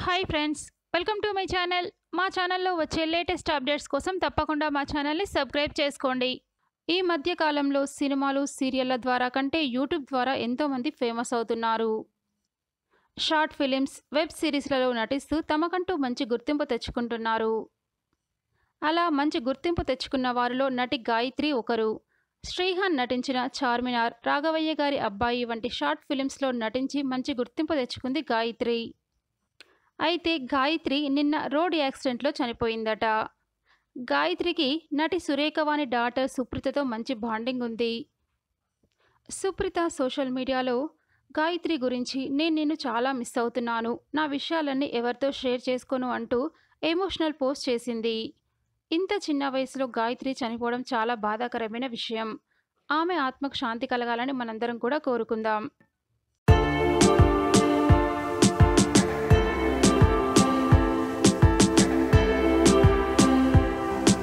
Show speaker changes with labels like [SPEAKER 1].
[SPEAKER 1] hi friends welcome to my channel మా ఛానల్లో వచ్చే లేటెస్ట్ అప్డేట్స్ కోసం తప్పకుండా మా ఛానల్ని సబ్స్క్రైబ్ చేసుకోండి ఈ మధ్య కాలంలో సినిమాలు సీరియళ్ల ద్వారా కంటే యూట్యూబ్ ద్వారా ఎంతోమంది ఫేమస్ అవుతున్నారు షార్ట్ ఫిలిమ్స్ వెబ్ సిరీస్లలో నటిస్తూ తమకంటూ మంచి గుర్తింపు తెచ్చుకుంటున్నారు అలా మంచి గుర్తింపు తెచ్చుకున్న వారిలో నటి గాయత్రి ఒకరు శ్రీహాన్ నటించిన చార్మినార్ రాఘవయ్య గారి అబ్బాయి వంటి షార్ట్ ఫిలిమ్స్లో నటించి మంచి గుర్తింపు తెచ్చుకుంది గాయత్రి అయితే గాయత్రి నిన్న రోడ్ యాక్సిడెంట్లో చనిపోయిందట గాయత్రికి నటి సురేఖవాణి డాటర్ సుప్రీతతో మంచి బాండింగ్ ఉంది సుప్రీత సోషల్ మీడియాలో గాయత్రి గురించి నేను నిన్ను చాలా మిస్ అవుతున్నాను నా విషయాలన్నీ ఎవరితో షేర్ చేసుకోను అంటూ ఎమోషనల్ పోస్ట్ చేసింది ఇంత చిన్న వయసులో గాయత్రి చనిపోవడం చాలా బాధాకరమైన విషయం ఆమె ఆత్మకు శాంతి కలగాలని మనందరం కూడా కోరుకుందాం